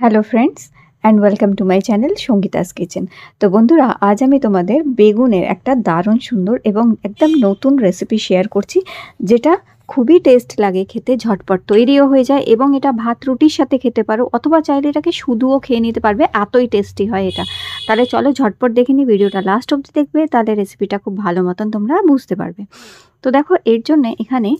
hello friends and welcome to my channel Sangeeta's kitchen তো বন্ধুরা আজ আমি তোমাদের বেগুনের একটা দারুণ সুন্দর এবং একদম নতুন রেসিপি শেয়ার করছি যেটা খুবই টেস্ট লাগে খেতে ঝটপট তৈরিও হয়ে যায় এবং এটা ভাত রুটির সাথে খেতে পারো অথবা চাইলে এটাকে শুধুও খেয়ে নিতে পারবে এতই টেস্টি হয় এটা তাহলে চলো ঝটপট দেখে নি ভিডিওটা লাস্ট অবধি দেখবে তাহলে রেসিপিটা খুব ভালো মতন তোমরা বুঝতে পারবে তো দেখো এর জন্য এখানে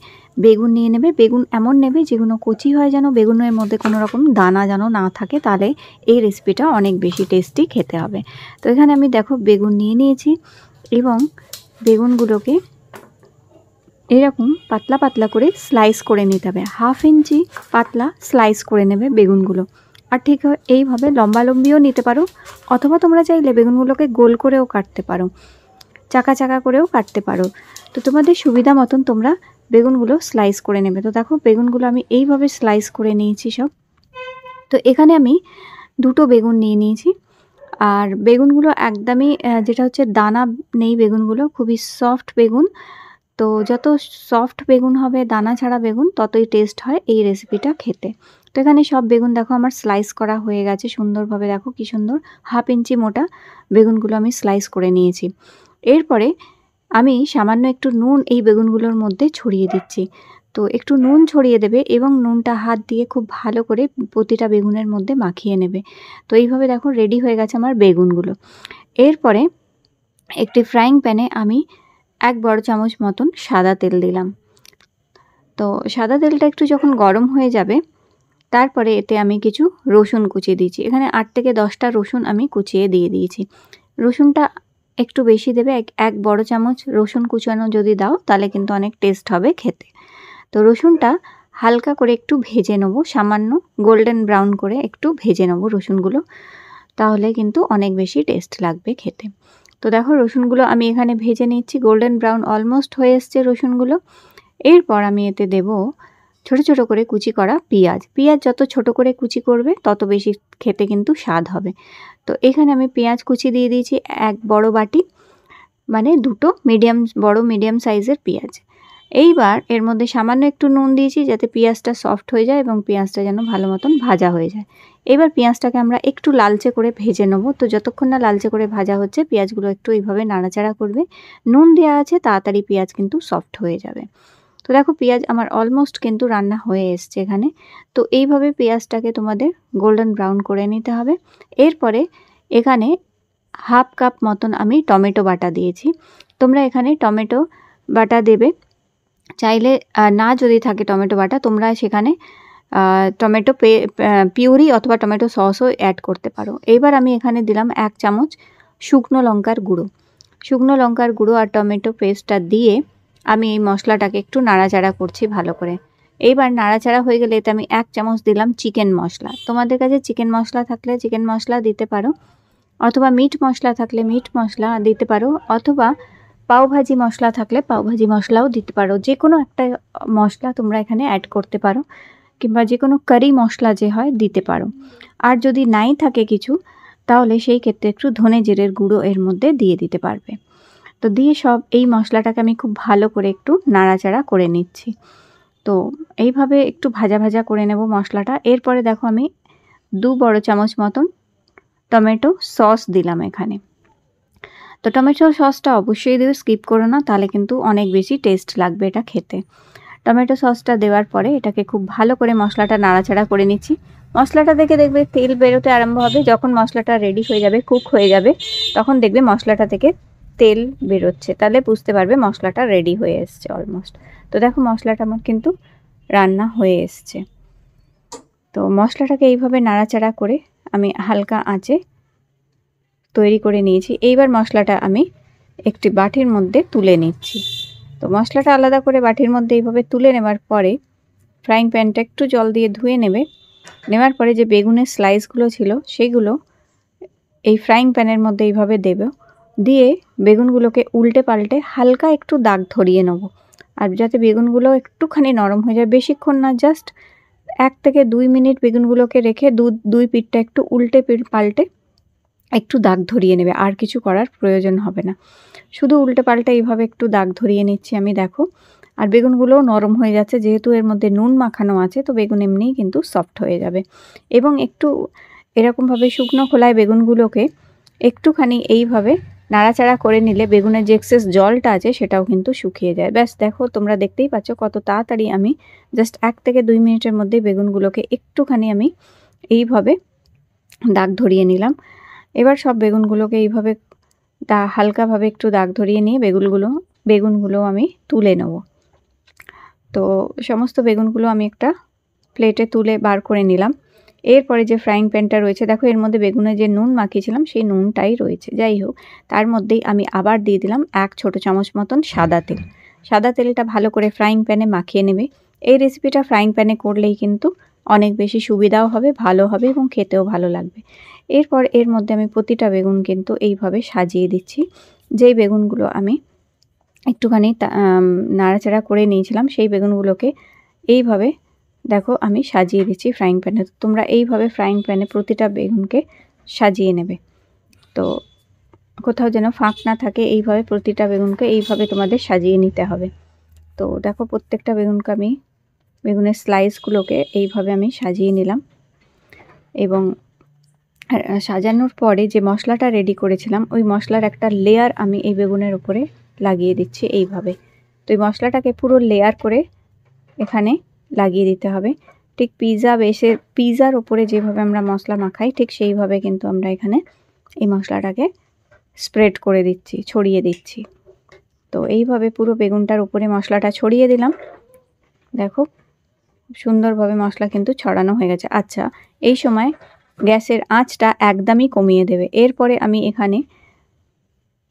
বেগুন নিয়ে নেবে বেগুন এমন নেবে যেগুলো কচি হয় যেন বেগুনের মধ্যে কোনো রকম দানা যেন না থাকে তাহলে এই রেসিপিটা অনেক বেশি টেস্টি খেতে হবে তো এখানে আমি দেখো বেগুন নিয়ে নিয়েছি এবং বেগুনগুলোকে এরকম পাতলা পাতলা করে স্লাইস করে নিতে হবে হাফ ইঞ্চি পাতলা স্লাইস করে নেবে বেগুনগুলো আর ঠিক এইভাবে লম্বা লম্বিও নিতে পারো অথবা তোমরা চাইলে বেগুনগুলোকে গোল করেও কাটতে পারো চাকা চাকা করেও কাটতে পারো তো তোমাদের সুবিধা মতন তোমরা বেগুনগুলো স্লাইস করে নেবে তো দেখো বেগুনগুলো আমি এইভাবে স্লাইস করে নিয়েছি সব তো এখানে আমি দুটো বেগুন নিয়ে নিয়েছি আর বেগুনগুলো একদমই যেটা হচ্ছে দানা নেই বেগুনগুলো খুবই সফট বেগুন তো যত সফট বেগুন হবে দানা ছাড়া বেগুন ততই টেস্ট হয় এই রেসিপিটা খেতে তো এখানে সব বেগুন দেখো আমার স্লাইস করা হয়ে গেছে সুন্দরভাবে দেখো কি সুন্দর হাফ ইঞ্চি মোটা বেগুনগুলো আমি স্লাইস করে নিয়েছি এরপরে আমি সামান্য একটু নুন এই বেগুনগুলোর মধ্যে ছড়িয়ে দিচ্ছি তো একটু নুন ছড়িয়ে দেবে এবং নুনটা হাত দিয়ে খুব ভালো করে প্রতিটা বেগুনের মধ্যে মাখিয়ে নেবে তো এইভাবে দেখো রেডি হয়ে গেছে আমার বেগুনগুলো এরপরে একটি ফ্রাইং প্যানে আমি এক বড় চামচ মতন সাদা তেল দিলাম তো সাদা তেলটা একটু যখন গরম হয়ে যাবে তারপরে এতে আমি কিছু রসুন কুচিয়ে দিয়েছি এখানে আট থেকে দশটা রসুন আমি কুচিয়ে দিয়ে দিয়েছি রসুনটা একটু বেশি দেবে এক এক বড় চামচ রসুন কুচানো যদি দাও তাহলে কিন্তু অনেক টেস্ট হবে খেতে তো রসুনটা হালকা করে একটু ভেজে নেবো সামান্য গোল্ডেন ব্রাউন করে একটু ভেজে নেবো রসুনগুলো তাহলে কিন্তু অনেক বেশি টেস্ট লাগবে খেতে তো দেখো রসুনগুলো আমি এখানে ভেজে নিচ্ছি গোল্ডেন ব্রাউন অলমোস্ট হয়ে এসছে রসুনগুলো এরপর আমি এতে দেব ছোট ছোট করে কুচি করা পেঁয়াজ পেঁয়াজ যত ছোট করে কুচি করবে তত বেশি খেতে কিন্তু স্বাদ হবে তো এখানে আমি পেঁয়াজ কুচি দিয়ে দিয়েছি এক বড় বাটি মানে দুটো মিডিয়াম বড় মিডিয়াম সাইজের পেঁয়াজ এইবার এর মধ্যে সামান্য একটু নুন দিয়েছি যাতে পেঁয়াজটা সফট হয়ে যায় এবং পেঁয়াজটা যেন ভালো মতন ভাজা হয়ে যায় এবার পেঁয়াজটাকে আমরা একটু লালচে করে ভেজে নেবো তো যতক্ষণ না লালচে করে ভাজা হচ্ছে পেঁয়াজগুলো একটু এইভাবে নাড়াচাড়া করবে নুন দেওয়া আছে তাড়াতাড়ি পেঁয়াজ কিন্তু সফট হয়ে যাবে তো দেখো পেঁয়াজ আমার অলমোস্ট কিন্তু রান্না হয়ে এসছে এখানে তো এইভাবে পেঁয়াজটাকে তোমাদের গোল্ডেন ব্রাউন করে নিতে হবে এরপরে এখানে হাফ কাপ মতন আমি টমেটো বাটা দিয়েছি তোমরা এখানে টমেটো বাটা দেবে চাইলে না যদি থাকে টমেটো বাটা তোমরা সেখানে টমেটো পে পিউরি অথবা টমেটো সসও অ্যাড করতে পারো এইবার আমি এখানে দিলাম এক চামচ শুকনো লঙ্কার গুঁড়ো শুকনো লঙ্কার গুঁড়ো আর টমেটো পেস্টটা দিয়ে আমি এই মশলাটাকে একটু নাড়াচাড়া করছি ভালো করে এইবার নাড়াচাড়া হয়ে গেলে এতে আমি এক চামচ দিলাম চিকেন মশলা তোমাদের কাছে চিকেন মশলা থাকলে চিকেন মশলা দিতে পারো অথবা মিট মশলা থাকলে মিট মশলা দিতে পারো অথবা পাওভাজি মশলা থাকলে পাওভাজি মশলাও দিতে পারো যে কোনো একটা মশলা তোমরা এখানে অ্যাড করতে পারো কিংবা যে কোনো কারি মশলা যে হয় দিতে পারো আর যদি নাই থাকে কিছু তাহলে সেই ক্ষেত্রে একটু ধনে জিরের গুঁড়ো এর মধ্যে দিয়ে দিতে পারবে তো দিয়ে সব এই মশলাটাকে আমি খুব ভালো করে একটু নাড়াচাড়া করে নিচ্ছি তো এইভাবে একটু ভাজা ভাজা করে নেব মশলাটা এরপরে দেখো আমি দু বড় চামচ মতন টমেটো সস দিলাম এখানে তো টমেটো সসটা অবশ্যই দিও স্কিপ করো না তাহলে কিন্তু অনেক বেশি টেস্ট লাগবে এটা খেতে টমেটো সসটা দেওয়ার পরে এটাকে খুব ভালো করে মশলাটা নাড়াচাড়া করে নিচ্ছি মশলাটা দেখে দেখবে তেল বেরোতে আরম্ভ হবে যখন মশলাটা রেডি হয়ে যাবে কুক হয়ে যাবে তখন দেখবে মশলাটা থেকে তেল বেরোচ্ছে তাহলে বুঝতে পারবে মশলাটা রেডি হয়ে এসছে অলমোস্ট তো দেখো মশলাটা আমার কিন্তু রান্না হয়ে এসছে তো মশলাটাকে এইভাবে নাড়াচাড়া করে আমি হালকা আঁচে তৈরি করে নিয়েছি এইবার মশলাটা আমি একটি বাটির মধ্যে তুলে নিচ্ছি তো মশলাটা আলাদা করে বাটির মধ্যে এইভাবে তুলে নেবার পরে ফ্রাইং প্যানটা একটু জল দিয়ে ধুয়ে নেবে নেওয়ার পরে যে বেগুনের স্লাইসগুলো ছিল সেগুলো এই ফ্রাইং প্যানের মধ্যে এইভাবে দেব দিয়ে বেগুনগুলোকে উল্টে পাল্টে হালকা একটু দাগ ধরিয়ে নেব আর যাতে বেগুনগুলো একটুখানি নরম হয়ে যায় বেশিক্ষণ না জাস্ট এক থেকে দুই মিনিট বেগুনগুলোকে রেখে দু দুই পিঠটা একটু উল্টে পাল্টে একটু দাগ ধরিয়ে নেবে আর কিছু করার প্রয়োজন হবে না শুধু উল্টে পাল্টা এইভাবে একটু দাগ ধরিয়ে নিচ্ছি আমি দেখো আর বেগুনগুলোও নরম হয়ে যাচ্ছে যেহেতু এর মধ্যে নুন মাখানো আছে তো বেগুন এমনিই কিন্তু সফট হয়ে যাবে এবং একটু এরকমভাবে শুকনো খোলায় বেগুনগুলোকে একটুখানি এইভাবে নাড়াচাড়া করে নিলে বেগুনের যে এক্সেস জলটা আছে সেটাও কিন্তু শুকিয়ে যায় ব্যাস দেখো তোমরা দেখতেই পাচ্ছ কত তাড়াতাড়ি আমি জাস্ট এক থেকে দুই মিনিটের মধ্যে বেগুনগুলোকে একটুখানি আমি এইভাবে দাগ ধরিয়ে নিলাম এবার সব বেগুনগুলোকে এইভাবে দা হালকাভাবে একটু দাগ ধরিয়ে নিয়ে বেগুনগুলো বেগুনগুলো আমি তুলে নেব তো সমস্ত বেগুনগুলো আমি একটা প্লেটে তুলে বার করে নিলাম এরপরে যে ফ্রাইং প্যানটা রয়েছে দেখো এর মধ্যে বেগুনে যে নুন মাখিয়েছিলাম সেই নুনটাই রয়েছে যাই হোক তার মধ্যেই আমি আবার দিয়ে দিলাম এক ছোট চামচ মতন সাদা তেল সাদা তেলটা ভালো করে ফ্রাইং প্যানে মাখিয়ে নেবে এই রেসিপিটা ফ্রাইং প্যানে করলেই কিন্তু অনেক বেশি সুবিধাও হবে ভালো হবে এবং খেতেও ভালো লাগবে এরপর এর মধ্যে আমি প্রতিটা বেগুন কিন্তু এইভাবে সাজিয়ে দিচ্ছি যেই বেগুনগুলো আমি একটুখানি নাড়াচাড়া করে নিয়েছিলাম সেই বেগুনগুলোকে এইভাবে দেখো আমি সাজিয়ে দিচ্ছি ফ্রাইং প্যানে তোমরা এইভাবে ফ্রাইং প্যানে প্রতিটা বেগুনকে সাজিয়ে নেবে তো কোথাও যেন ফাঁক না থাকে এইভাবে প্রতিটা বেগুনকে এইভাবে তোমাদের সাজিয়ে নিতে হবে তো দেখো প্রত্যেকটা বেগুনকে আমি বেগুনের স্লাইসগুলোকে এইভাবে আমি সাজিয়ে নিলাম এবং সাজানোর পরে যে মশলাটা রেডি করেছিলাম ওই মশলার একটা লেয়ার আমি এই বেগুনের উপরে লাগিয়ে দিচ্ছি এইভাবে তো এই মশলাটাকে পুরো লেয়ার করে এখানে লাগিয়ে দিতে হবে ঠিক পিৎজা বেশে পিৎজার ওপরে যেভাবে আমরা মশলা মাখাই ঠিক সেইভাবে কিন্তু আমরা এখানে এই মশলাটাকে স্প্রেড করে দিচ্ছি ছড়িয়ে দিচ্ছি তো এইভাবে পুরো বেগুনটার উপরে মশলাটা ছড়িয়ে দিলাম দেখো খুব সুন্দরভাবে মশলা কিন্তু ছড়ানো হয়ে গেছে আচ্ছা এই সময় গ্যাসের আঁচটা একদমই কমিয়ে দেবে এরপরে আমি এখানে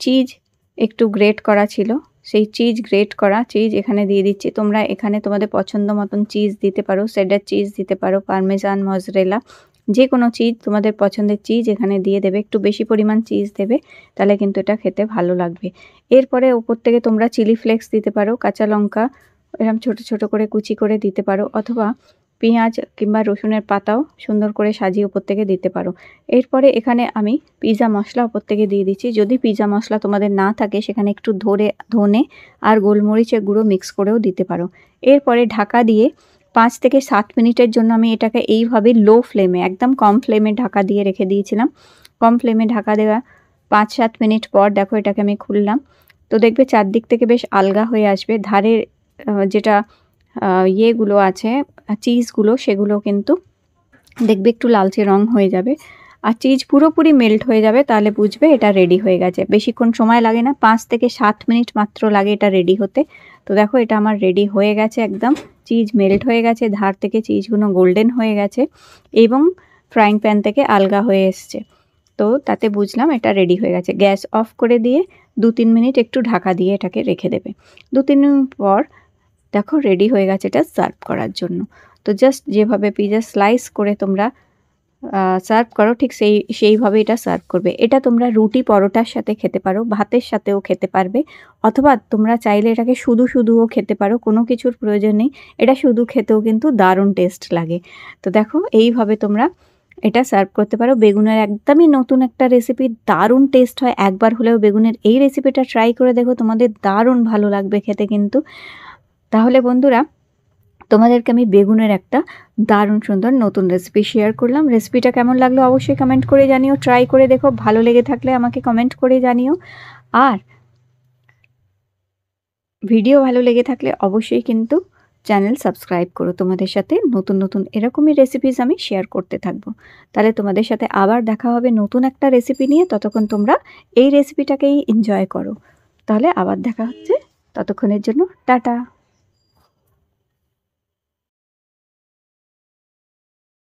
চিজ একটু গ্রেট করা ছিল সেই চিজ গ্রেট করা চিজ এখানে দিয়ে দিচ্ছি তোমরা এখানে তোমাদের পছন্দ মতন চিজ দিতে পারো সেডার চিজ দিতে পারো পারমেজান মজরেলা যে কোনো চিজ তোমাদের পছন্দের চিজ এখানে দিয়ে দেবে একটু বেশি পরিমাণ চিজ দেবে তাহলে কিন্তু এটা খেতে ভালো লাগবে এরপরে ওপর থেকে তোমরা চিলি ফ্লেক্স দিতে পারো কাঁচা লঙ্কা এরম ছোট ছোট করে কুচি করে দিতে পারো অথবা পেঁয়াজ কিংবা রসুনের পাতাও সুন্দর করে সাজিয়ে ওপর থেকে দিতে পারো এরপরে এখানে আমি পিজা মশলা ওপর থেকে দিয়ে দিচ্ছি যদি পিজা মশলা তোমাদের না থাকে সেখানে একটু ধরে ধনে আর গোলমরিচের গুঁড়ো মিক্স করেও দিতে পারো এরপরে ঢাকা দিয়ে পাঁচ থেকে সাত মিনিটের জন্য আমি এটাকে এইভাবে লো ফ্লেমে একদম কম ফ্লেমে ঢাকা দিয়ে রেখে দিয়েছিলাম কম ফ্লেমে ঢাকা দেওয়া পাঁচ সাত মিনিট পর দেখো এটাকে আমি খুললাম তো দেখবে চারদিক থেকে বেশ আলগা হয়ে আসবে ধারের যেটা ইয়েগুলো আছে চিজগুলো সেগুলো কিন্তু দেখবে একটু লালচে রং হয়ে যাবে আর চিজ পুরোপুরি মেল্ট হয়ে যাবে তাহলে বুঝবে এটা রেডি হয়ে গেছে বেশিক্ষণ সময় লাগে না পাঁচ থেকে সাত মিনিট মাত্র লাগে এটা রেডি হতে তো দেখো এটা আমার রেডি হয়ে গেছে একদম চিজ মেল্ট হয়ে গেছে ধার থেকে চিজগুলো গোল্ডেন হয়ে গেছে এবং ফ্রাইং প্যান থেকে আলগা হয়ে এসছে তো তাতে বুঝলাম এটা রেডি হয়ে গেছে গ্যাস অফ করে দিয়ে দু তিন মিনিট একটু ঢাকা দিয়ে এটাকে রেখে দেবে দু তিন পর দেখো রেডি হয়ে গেছে এটা সার্ভ করার জন্য তো জাস্ট যেভাবে পিজা স্লাইস করে তোমরা সার্ভ করো ঠিক সেই সেইভাবে এটা সার্ভ করবে এটা তোমরা রুটি পরোটার সাথে খেতে পারো ভাতের সাথেও খেতে পারবে অথবা তোমরা চাইলে এটাকে শুধু শুধুও খেতে পারো কোনো কিছুর প্রয়োজন নেই এটা শুধু খেতেও কিন্তু দারুণ টেস্ট লাগে তো দেখো এইভাবে তোমরা এটা সার্ভ করতে পারো বেগুনের একদমই নতুন একটা রেসিপি দারুণ টেস্ট হয় একবার হলেও বেগুনের এই রেসিপিটা ট্রাই করে দেখো তোমাদের দারুণ ভালো লাগবে খেতে কিন্তু তাহলে বন্ধুরা তোমাদেরকে আমি বেগুনের একটা দারুণ সুন্দর নতুন রেসিপি শেয়ার করলাম রেসিপিটা কেমন লাগলো অবশ্যই কমেন্ট করে জানিও ট্রাই করে দেখো ভালো লেগে থাকলে আমাকে কমেন্ট করে জানিও আর ভিডিও ভালো লেগে থাকলে অবশ্যই কিন্তু চ্যানেল সাবস্ক্রাইব করো তোমাদের সাথে নতুন নতুন এরকমই রেসিপিস আমি শেয়ার করতে থাকবো তাহলে তোমাদের সাথে আবার দেখা হবে নতুন একটা রেসিপি নিয়ে ততক্ষণ তোমরা এই রেসিপিটাকেই এনজয় করো তাহলে আবার দেখা হচ্ছে ততক্ষণের জন্য টাটা